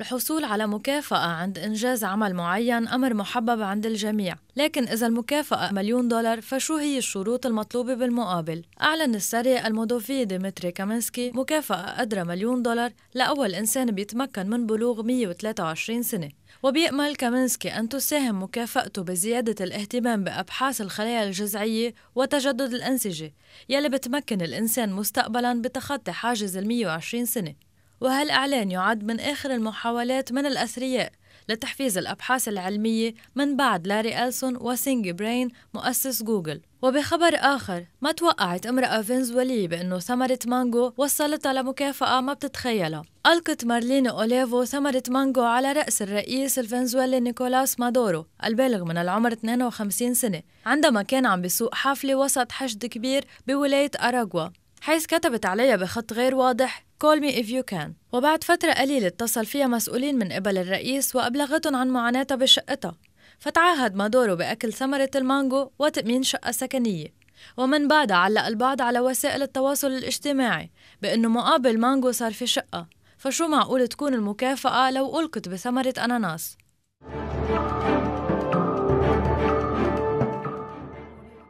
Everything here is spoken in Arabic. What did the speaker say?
الحصول على مكافأة عند إنجاز عمل معين أمر محبب عند الجميع لكن إذا المكافأة مليون دولار فشو هي الشروط المطلوبة بالمقابل؟ أعلن السري المضوفي ديمتري كامنسكي مكافأة قدرة مليون دولار لأول إنسان بيتمكن من بلوغ 123 سنة وبيأمل كامنسكي أن تساهم مكافأته بزيادة الاهتمام بأبحاث الخلايا الجذعية وتجدد الأنسجة يلي بتمكن الإنسان مستقبلا بتخطي حاجز ال 120 سنة وهالإعلان يعد من آخر المحاولات من الأثرياء لتحفيز الأبحاث العلمية من بعد لاري ألسون وسينج برين مؤسس جوجل وبخبر آخر ما توقعت امرأة فنزويلية بأنه ثمرة مانجو وصلتها لمكافأة ما بتتخيلها ألقت مارلين أوليفو ثمرة مانجو على رأس الرئيس الفنزويلي نيكولاس مادورو البالغ من العمر 52 سنة عندما كان عم بيسوق حافلة وسط حشد كبير بولاية أراغوا حيث كتبت عليها بخط غير واضح Call Me If You Can وبعد فترة قليلة اتصل فيها مسؤولين من قبل الرئيس وأبلغتهم عن معاناتها بشقتها فتعهد مادورو بأكل ثمرة المانجو وتأمين شقة سكنية ومن بعدها علق البعض على وسائل التواصل الاجتماعي بأنه مقابل مانجو صار في شقة فشو معقول تكون المكافأة لو ألقت بثمرة أناناس